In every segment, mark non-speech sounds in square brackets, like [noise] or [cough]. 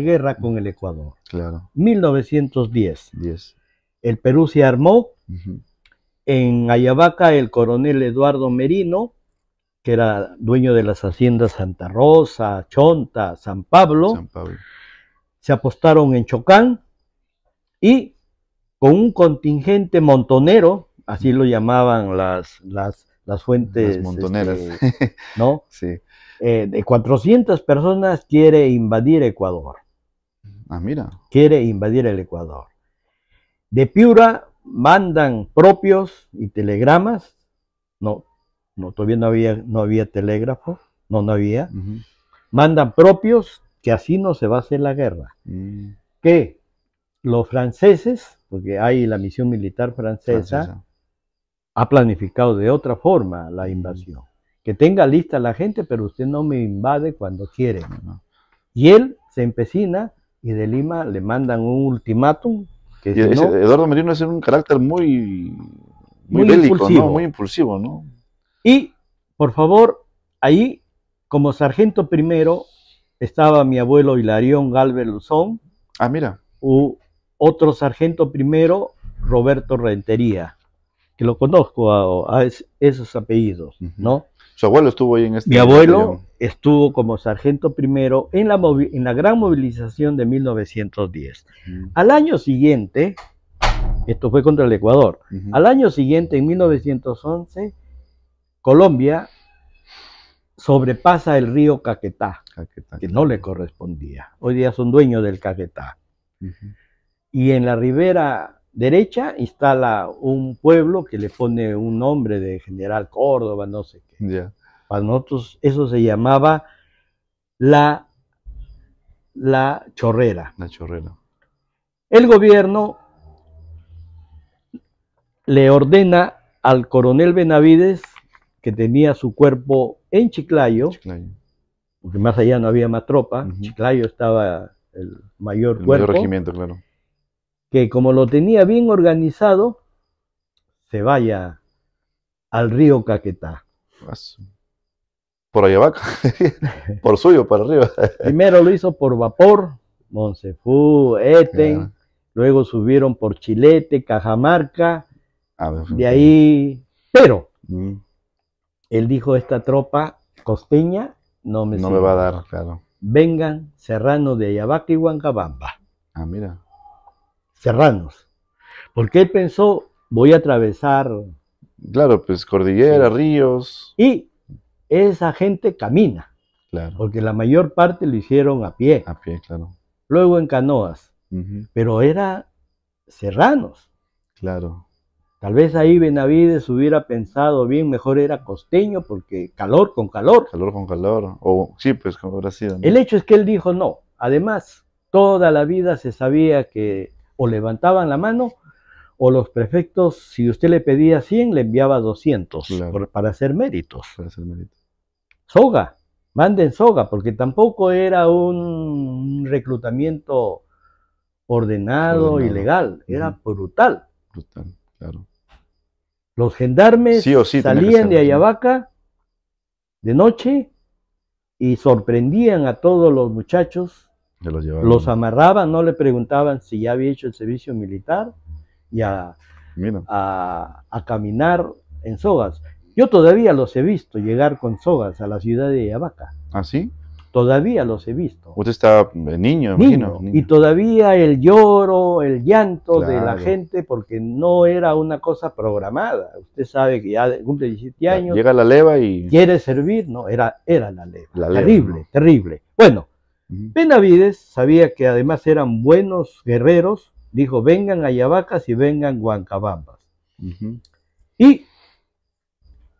guerra con el Ecuador. Claro. 1910. 10. El Perú se armó. En Ayabaca, el coronel Eduardo Merino, que era dueño de las haciendas Santa Rosa, Chonta, San Pablo, se apostaron en Chocán y con un contingente montonero, así lo llamaban las, las, fuentes. montoneras. Este, ¿No? [laughs] sí. Eh, de 400 personas quiere invadir Ecuador. Ah, mira. Quiere invadir el Ecuador. De Piura mandan propios y telegramas. No, no todavía no había, no había telégrafo. No, no había. Mandan propios que así no se va a hacer la guerra. Mm. Que los franceses, porque hay la misión militar francesa, ha planificado de otra forma la invasión. Que tenga lista la gente, pero usted no me invade cuando quiere. Y él se empecina y de Lima le mandan un ultimátum. Que Eduardo Merino es un carácter muy, muy, impulsivo. muy impulsivo. ¿no? Y, por favor, ahí, como sargento primero, estaba mi abuelo Hilarión Galvez Luzón. Ah, mira. U, otro sargento primero, Roberto Rentería, que lo conozco a, esos apellidos, ¿no? Su abuelo estuvo ahí en este. Mi abuelo estuvo como sargento primero en la, gran movilización de 1910. Al año siguiente, esto fue contra el Ecuador, al año siguiente, en 1911, Colombia sobrepasa el río Caquetá, que no le correspondía. Hoy día son dueños del Caquetá. Y en la ribera derecha instala un pueblo que le pone un nombre de General Córdoba, no sé qué para nosotros eso se llamaba la, la chorrera. La chorrera. El gobierno le ordena al coronel Benavides, que tenía su cuerpo en Chiclayo, porque más allá no había más tropa, Chiclayo estaba el mayor cuerpo, regimiento, claro. que como lo tenía bien organizado, se vaya al río Caquetá. Por Ayabaca [laughs] por suyo, para arriba. [laughs] Primero lo hizo por vapor, Monsefú, Eten, luego subieron por Chilete, Cajamarca, ah, pues, de ahí, pero mm. él dijo esta tropa costeña no me, va a dar, claro. Vengan serranos de Ayabaca y Huancabamba. Ah, mira. Serranos. Porque él pensó, voy a atravesar Claro, pues cordillera, ríos. Y esa gente camina. Claro. Porque la mayor parte lo hicieron a pie. A pie, claro. Luego en canoas. Pero era serranos. Claro. Tal vez ahí Benavides hubiera pensado bien, mejor era costeño, porque calor con calor. Calor con calor, o sí, pues como habrá sido. El hecho es que él dijo no. Además, toda la vida se sabía que o levantaban la mano o los prefectos, si usted le pedía 100, le enviaba 200 para hacer méritos. Soga, manden soga, porque tampoco era un reclutamiento ordenado, y legal, era brutal. Brutal, claro. Los gendarmes salían de Ayabaca de noche y sorprendían a todos los muchachos, los amarraban, no le preguntaban si ya había hecho el servicio militar y a, caminar en sogas. Yo todavía los he visto llegar con sogas a la ciudad de Abaca. ¿Ah, sí? Todavía los he visto. Usted estaba niño, niño, Y todavía el lloro, el llanto de la gente, porque no era una cosa programada. Usted sabe que ya cumple 17 años. Llega la leva y... Quiere servir, no, era, era la leva. terrible, terrible. Bueno, Benavides sabía que además eran buenos guerreros Dijo, vengan ayabacas y vengan Huancabambas. Y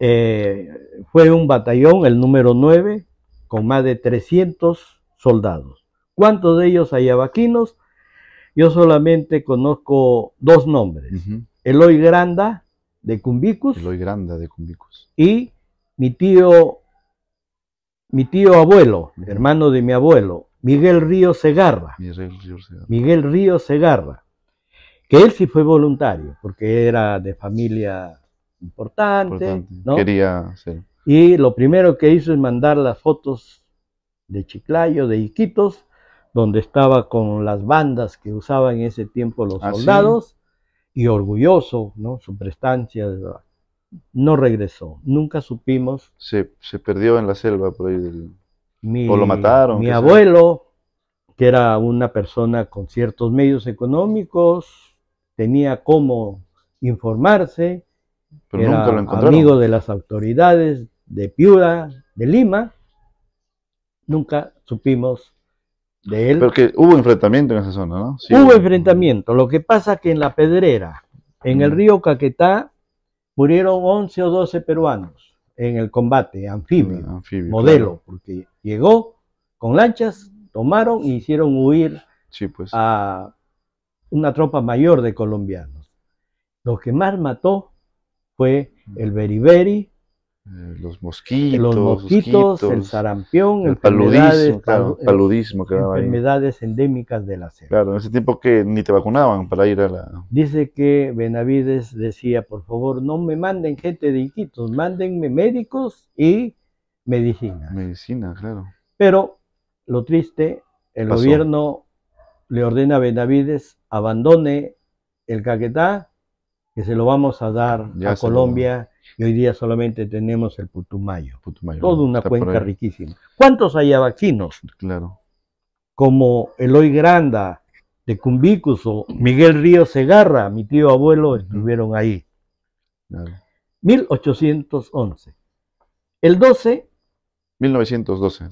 eh, fue un batallón, el número 9, con más de 300 soldados. ¿Cuántos de ellos ayabaquinos? Yo solamente conozco dos nombres. Eloy Granda de Cumbicus. Eloy Granda de Cumbicus. Y mi tío, mi tío abuelo, hermano de mi abuelo, Miguel Río Segarra. Miguel Río Segarra. Que él sí fue voluntario, porque era de familia importante. ¿no? Quería, Y lo primero que hizo es mandar las fotos de Chiclayo, de Iquitos, donde estaba con las bandas que usaban en ese tiempo los ah, soldados, y orgulloso, ¿no? Su prestancia no regresó. Nunca supimos. Se, se perdió en la selva por ahí del mi, abuelo, que era una persona con ciertos medios económicos, tenía cómo informarse, era amigo de las autoridades de Piura, de Lima, nunca supimos de él. Porque hubo enfrentamiento en esa zona, ¿no? hubo, enfrentamiento. Lo que pasa que en la Pedrera, en el mm. río Caquetá, murieron 11 o 12 peruanos en el combate anfibio, ah, modelo, porque llegó con lanchas, tomaron e hicieron huir pues. a una tropa mayor de colombianos. Lo que más mató fue el Beriberi eh, eh, los mosquitos, los mosquitos, el sarampión, el paludismo, paludismo que enfermedades endémicas de la selva. Claro, en ese tiempo que ni te vacunaban para ir a la... Dice que Benavides decía, por favor, no me manden gente de Iquitos, mándenme médicos y medicina. Medicina, claro. Pero lo triste, el gobierno le ordena a Benavides abandone el Caquetá que se lo vamos a dar a Colombia y hoy día solamente tenemos el Putumayo. Putumayo Toda una cuenca riquísima. ¿Cuántos vaquinos Claro. Como Eloy Granda, de Cumbicus o Miguel Río Segarra, mi tío abuelo, estuvieron ahí. Claro. 1811. El 12. 1912.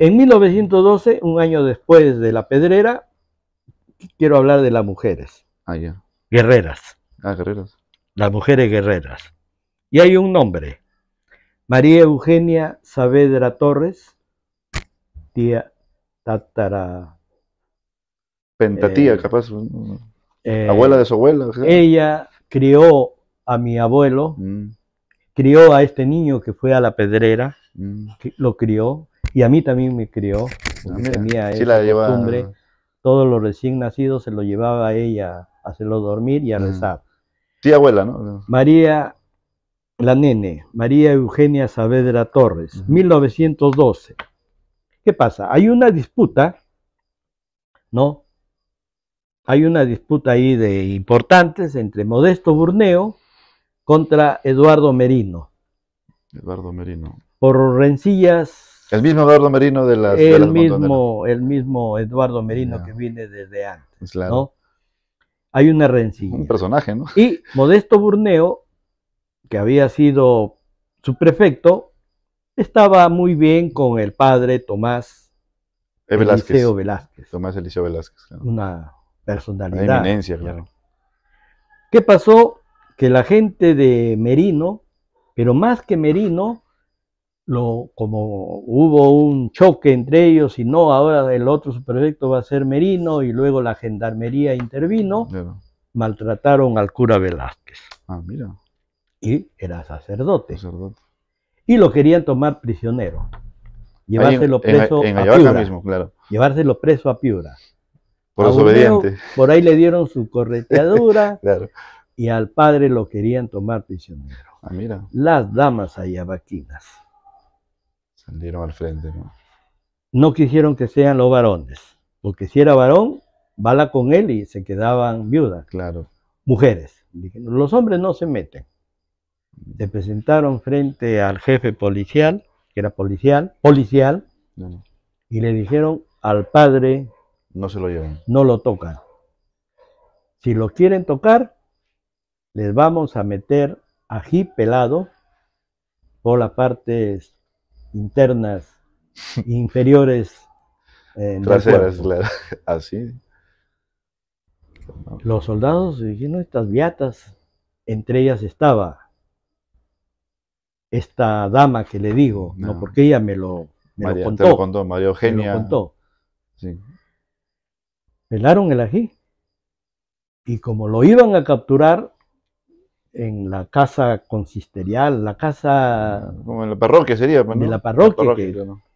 En 1912, un año después de La Pedrera, quiero hablar de las mujeres. Ah, ya guerreras. Ah, guerreras. Las mujeres guerreras. Y hay un nombre. María Eugenia Saavedra Torres, tía tatara. Pentatía, eh, capaz. Eh, abuela de su abuela. Ella crió a mi abuelo, mm. crió a este niño que fue a la pedrera, mm. lo crió, y a mí también me crió, ah, sí la llevaba. Todos los recién nacidos se lo llevaba a ella hacerlo dormir y a rezar. Tía abuela, ¿no? María, la nene, María Eugenia Saavedra Torres, 1912. ¿Qué pasa? Hay una disputa, ¿no? Hay una disputa ahí de importantes entre Modesto Burneo contra Eduardo Merino. Eduardo Merino. Por rencillas el mismo Eduardo Merino de las. El, mismo, el mismo Eduardo Merino que viene desde antes. Pues ¿no? hay una rencilla. Un personaje, ¿no? Y Modesto Burneo, que había sido su prefecto, estaba muy bien con el padre Tomás e. Eliseo Velázquez. Tomás Eliseo Velázquez, claro. Una personalidad. Una eminencia, claro. ¿Qué pasó? Que la gente de Merino, pero más que Merino, lo, como hubo un choque entre ellos y no, ahora el otro superfecto va a ser Merino y luego la gendarmería intervino, maltrataron al cura Velázquez. Ah, mira. Y era sacerdote. Y lo querían tomar prisionero. Llevárselo preso a Piura. Mismo, claro. Llevárselo preso a Piura. Por desobediente. por ahí le dieron su correteadura. [laughs] Y al padre lo querían tomar prisionero. Ah, mira. Las damas ayabaquinas al frente, ¿no? No quisieron que sean los varones, porque si era varón, bala con él y se quedaban viudas. Claro. Mujeres. los hombres no se meten. Se presentaron frente al jefe policial, que era policial, policial, y le dijeron al padre... No se lo llevan. No lo tocan. Si lo quieren tocar, les vamos a meter ají pelado por la parte internas, inferiores. Traseras, [laughs] Así. Los soldados dijeron estas viatas, entre ellas estaba esta dama que le digo, no, porque ella me lo, me contó. María Eugenia. Me lo contó. Pelaron el ají. Y como lo iban a capturar, en la casa consisterial, la casa... Como en la parroquia sería, pues, De la parroquia,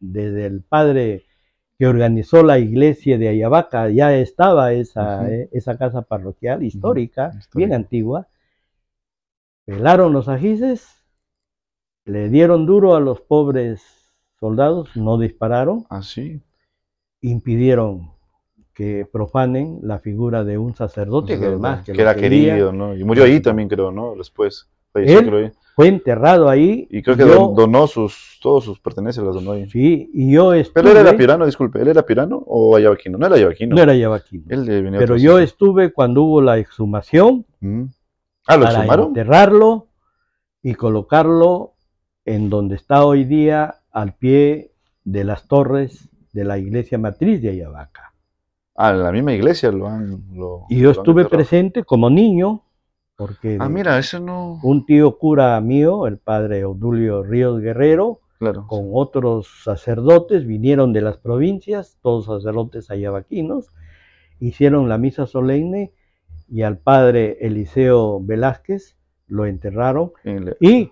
desde el padre que organizó la iglesia de Ayabaca, ya estaba esa, eh, esa casa parroquial histórica, bien antigua. Pelaron los ajices, le dieron duro a los pobres soldados, no dispararon. Así. Ah, impidieron que profanen la figura de un sacerdote que era querido, Y murió ahí también creo, ¿no? Después Fue enterrado ahí. Y creo que donó sus, todos sus pertenencias, Sí, y yo estuve... Pero él era pirano, disculpe, ¿él era pirano o ayabaquino? No era No Pero yo estuve cuando hubo la exhumación. Mm. Ah, enterrarlo y colocarlo en donde está hoy día, al pie de las torres de la iglesia matriz de Ayabaca. A la misma iglesia lo han... Lo, y yo estuve presente como niño, porque... Ah, mira, eso no... Un tío cura mío, el padre Odulio Ríos Guerrero, con otros sacerdotes, vinieron de las provincias, todos sacerdotes ayabaquinos, hicieron la misa solemne y al padre Eliseo Velázquez lo enterraron. Y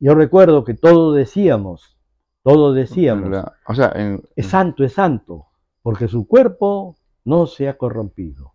yo recuerdo que todos decíamos, todos decíamos, o sea, es santo, es santo, porque su cuerpo no se ha corrompido.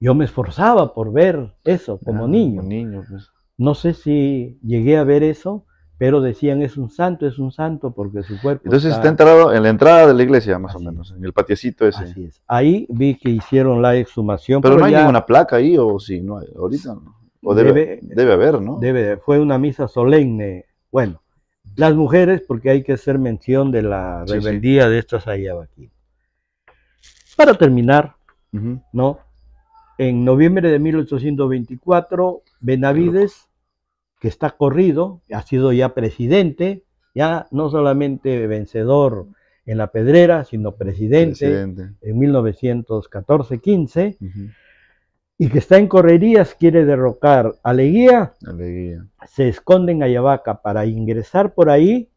Yo me esforzaba por ver eso como ah, niño. Pues. No sé si llegué a ver eso, pero decían es un santo, es un santo porque su cuerpo. Entonces está, entrado en la entrada de la iglesia, más o menos, en el patiecito ese. Así es. Ahí vi que hicieron la exhumación. Pero, no hay ninguna placa ahí, o si no hay, ahorita no. debe, haber, ¿no? Debe, fue una misa solemne. Bueno, las mujeres, porque hay que hacer mención de la rebeldía de estas aquí para terminar, ¿no? En noviembre de 1824, Benavides, que está corrido, ha sido ya presidente, ya no solamente vencedor en la Pedrera, sino presidente, en 1914-15, y que está en correrías, quiere derrocar a Leguía, se esconde en Ayabaca para ingresar por ahí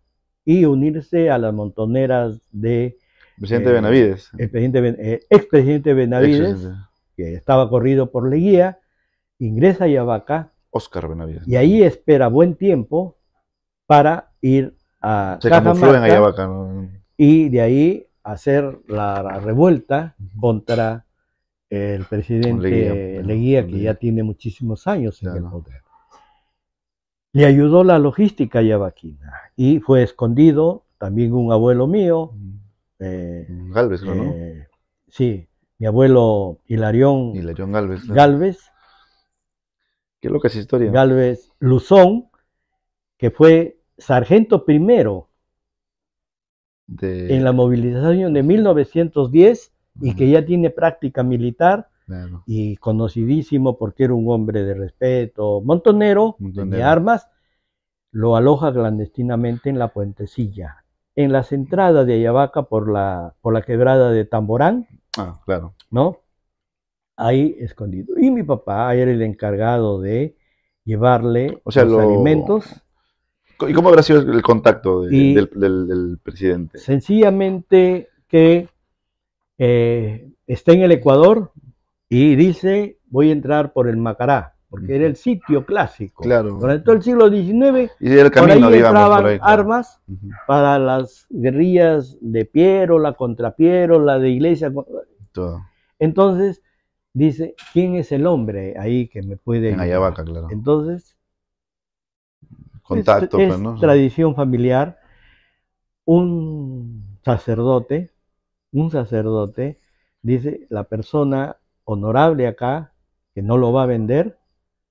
y unirse a las montoneras de Presidente eh, Benavides. El presidente, eh, expresidente Benavides, que estaba corrido por Leguía, ingresa a Yavaca. Oscar Benavides. Y ahí espera buen tiempo para ir a Se Cajamarca Ayabaca, y de ahí hacer la revuelta contra el presidente Leguía, que ya tiene muchísimos años en el poder. Le ayudó la logística yabaquina y fue escondido también un abuelo mío, eh, Galvez, ¿no? Eh, sí, mi abuelo Hilarión, Hilarión Galvez. gálvez Galvez. Qué loca esa historia. Galvez Luzón, que fue sargento primero en la movilización de 1910 y que ya tiene práctica militar y conocidísimo porque era un hombre de respeto, montonero, de armas, lo aloja clandestinamente en la puentecilla en las entradas de Ayabaca por la, por la quebrada de Tamborán. Ah, claro. ¿No? Ahí escondido. Y mi papá era el encargado de llevarle o sea, los alimentos. ¿Y cómo habrá sido el contacto del, del, presidente? Sencillamente que eh, está en el Ecuador y dice, voy a entrar por el Macará porque era el sitio clásico. Durante todo el siglo XIX, por ahí entraban armas para las guerrillas de Piero, la contra Piero, la de Iglesia. Todo. Entonces, dice, ¿quién es el hombre ahí que me puede... En Ayabaca, claro. Entonces... Contacto, es, pues, tradición familiar. Un sacerdote, un sacerdote, dice, la persona honorable acá, que no lo va a vender,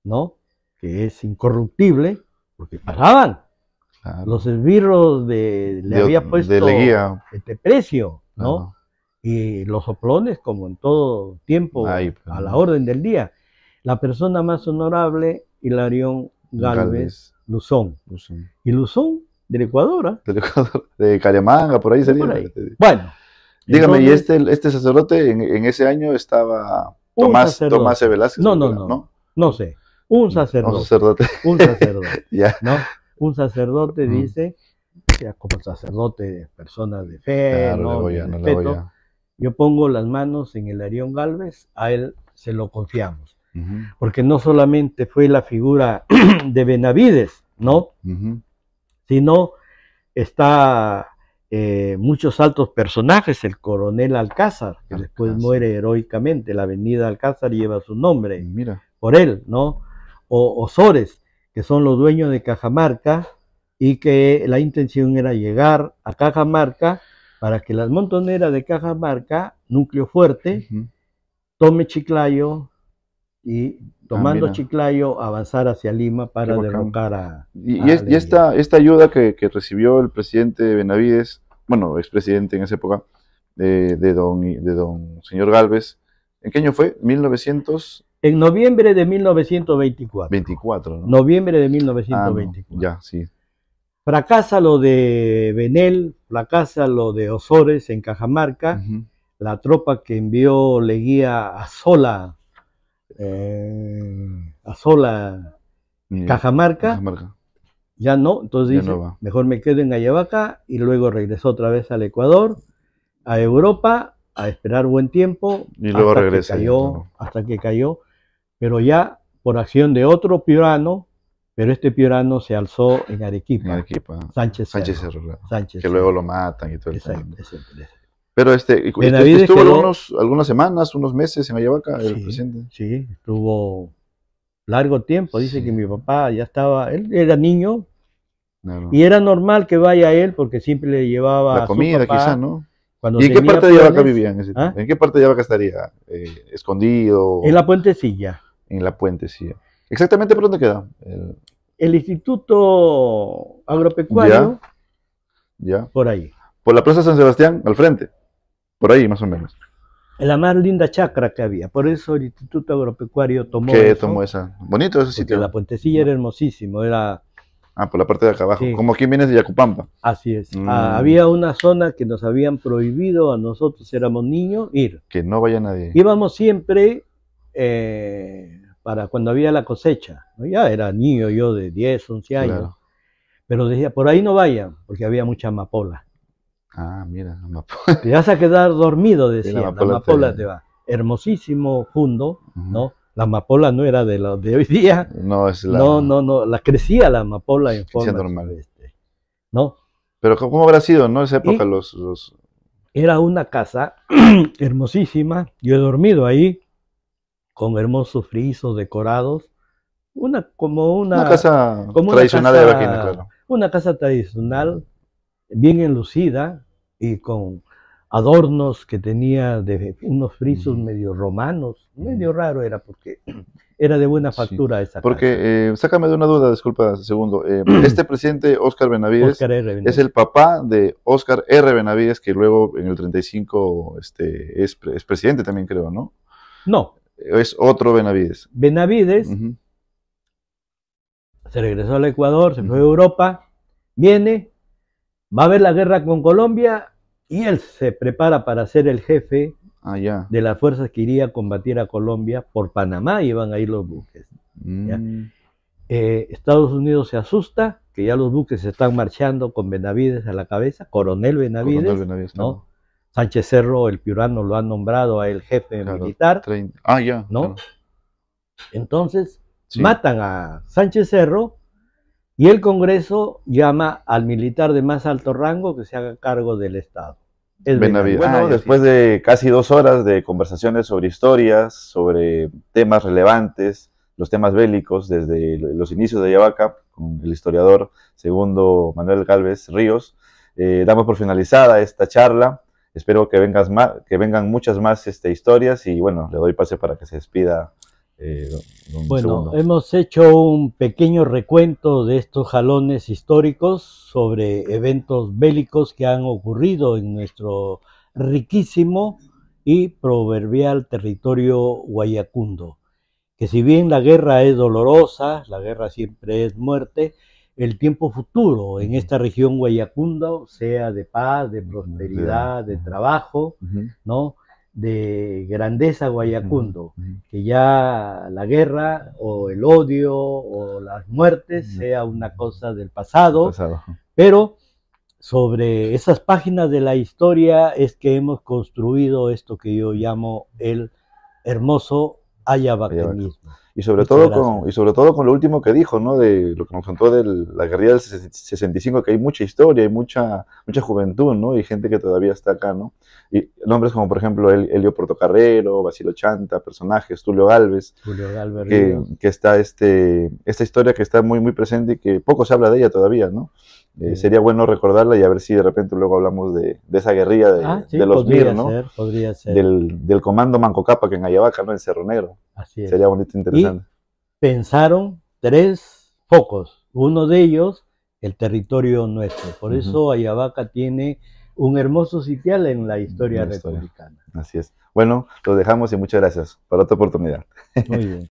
¿no? Que es incorruptible, porque pasaban. Los esbirros de, le había puesto este precio, ¿no? Y los soplones, como en todo tiempo, pues, a la orden del día. La persona más honorable, Hilarión Galvez, Luzón. Y Luzón, del Ecuador. ¿ah? de Cariamanga, por ahí sería. Este, bueno. Dígame, ¿y este, este sacerdote en, ese año estaba Tomás, Tomás e. Velázquez? No, no, no, no, no sé. Un sacerdote. Un sacerdote. [laughs] Un dice, como sacerdote, persona de fe, ¿no? de respeto, yo pongo las manos en el Arión Galvez, a él se lo confiamos. Porque no solamente fue la figura [clears throat] de Benavides, ¿no? Sino está eh, muchos altos personajes, el coronel Alcázar, que después muere heroicamente, la avenida Alcázar lleva su nombre por él, ¿no? o Osores, que son los dueños de Cajamarca, y que la intención era llegar a Cajamarca para que las montoneras de Cajamarca, núcleo fuerte, tome Chiclayo y tomando ah, Chiclayo avanzar hacia Lima para derrocar a... Y, esta, ayuda que, recibió el presidente Benavides, bueno, expresidente en esa época, de, de, don, de don señor Galvez, ¿en qué año fue? 1900... En noviembre de 1924. 24, ¿no? Noviembre de 1924. Ah, ya, sí. Fracasa lo de Benel, fracasa lo de Osores en Cajamarca. La tropa que envió Leguía a sola, eh, a sola Cajamarca, ya no. Entonces dice, mejor me quedo en Ayabaca y luego regresó otra vez al Ecuador, a Europa, a esperar buen tiempo. Y luego hasta cayó, Hasta que cayó pero ya por acción de otro piurano, pero este piurano se alzó en Arequipa. Arequipa. Sánchez, Sánchez, Cerro, Que luego lo matan y todo el Pero este, estuvo algunas semanas, unos meses en Ayabaca, sí, el presidente. Sí, estuvo largo tiempo. Dice que mi papá ya estaba, él era niño y era normal que vaya él porque siempre le llevaba. La comida, quizás, ¿no? ¿Y ¿Ah? en qué parte de Ayabaca vivía? En, qué parte de Ayabaca estaría? Eh, ¿Escondido? En la puentecilla en la puentecilla. Exactamente por dónde queda. El, Instituto Agropecuario. Ya, Por ahí. Por la Plaza San Sebastián, al frente. Por ahí, más o menos. En La más linda chacra que había. Por eso el Instituto Agropecuario tomó. ¿Qué tomó esa? Bonito ese sitio. La puentecilla era hermosísimo. Era. Ah, por la parte de acá abajo. Como aquí viene de Yacupampa. Así es. Mm. Ah, había una zona que nos habían prohibido a nosotros, éramos niños, ir. Que no vaya nadie. Íbamos siempre eh, para cuando había la cosecha. Ya era niño yo de 10, 11 años. Pero decía, por ahí no vayan, porque había mucha amapola. Ah, mira, amapola. Te vas a quedar dormido, decía. La amapola, la te... va. Hermosísimo fundo ¿no? La amapola no era de la de hoy día. No, es No, no, no. La crecía la amapola en forma... Este, ¿No? Pero ¿cómo habrá sido, no? Esa época los, los... Era una casa [clears throat] hermosísima. Yo he dormido ahí con hermosos frisos decorados, una como una, casa tradicional una de Una casa tradicional bien enlucida y con adornos que tenía de unos frisos medio romanos, medio raro era porque [clears throat] era de buena factura esa Porque, casa. Porque, eh, sácame de una duda, disculpa, segundo. Eh, [clears throat] este presidente, Oscar Benavides, es el papá de Oscar R. Benavides, que luego en el 35 este, es, es presidente también, creo, ¿no? No, es otro Benavides. Benavides se regresó al Ecuador, se fue a Europa, viene, va a ver la guerra con Colombia y él se prepara para ser el jefe ah, de las fuerzas que iría a combatir a Colombia por Panamá y van a ir los buques. Mm. Eh, Estados Unidos se asusta que ya los buques se están marchando con Benavides a la cabeza, coronel Benavides, coronel Benavides ¿no? Sánchez Cerro, el piurano, lo han nombrado a el jefe militar. Ah, ya. ¿No? Entonces, matan a Sánchez Cerro y el Congreso llama al militar de más alto rango que se haga cargo del Estado. Es Bueno, ah, después de casi dos horas de conversaciones sobre historias, sobre temas relevantes, los temas bélicos desde los inicios de Ayabaca, con el historiador segundo Manuel Galvez Ríos, eh, damos por finalizada esta charla. Espero que, vengas que vengan muchas más este, historias y bueno, le doy pase para que se despida. Eh, bueno, hemos hecho un pequeño recuento de estos jalones históricos sobre eventos bélicos que han ocurrido en nuestro riquísimo y proverbial territorio guayacundo. Que si bien la guerra es dolorosa, la guerra siempre es muerte, el tiempo futuro en esta región guayacundo sea de paz, de prosperidad, de trabajo, ¿no? de grandeza Guayacundo, que ya la guerra o el odio o las muertes sea una cosa del pasado, pasado, pero sobre esas páginas de la historia es que hemos construido esto que yo llamo el hermoso ayabacanismo. Y sobre, todo con, y sobre todo con lo último que dijo, ¿no? de lo que nos contó de la guerrilla del 65, que hay mucha historia, hay mucha, mucha juventud ¿no? y gente que todavía está acá. ¿no? Y nombres como, por ejemplo, Elio Portocarrero, Basilo Chanta, personajes, Tulio Galvez, que, está este, esta historia que está muy, muy presente y que poco se habla de ella todavía. ¿no? Eh, sería bueno recordarla y a ver si de repente luego hablamos de, esa guerrilla de, ah, los MIR, ¿no? Del, del comando Capa, que en Ayabaca, ¿no? En Cerro Negro. Así es. Sería bonito, interesante. Y pensaron tres focos. Uno de ellos, el territorio nuestro. Por eso Ayabaca tiene un hermoso sitial en la historia, republicana. Así es. Bueno, los dejamos y muchas gracias. por otra oportunidad. Muy bien.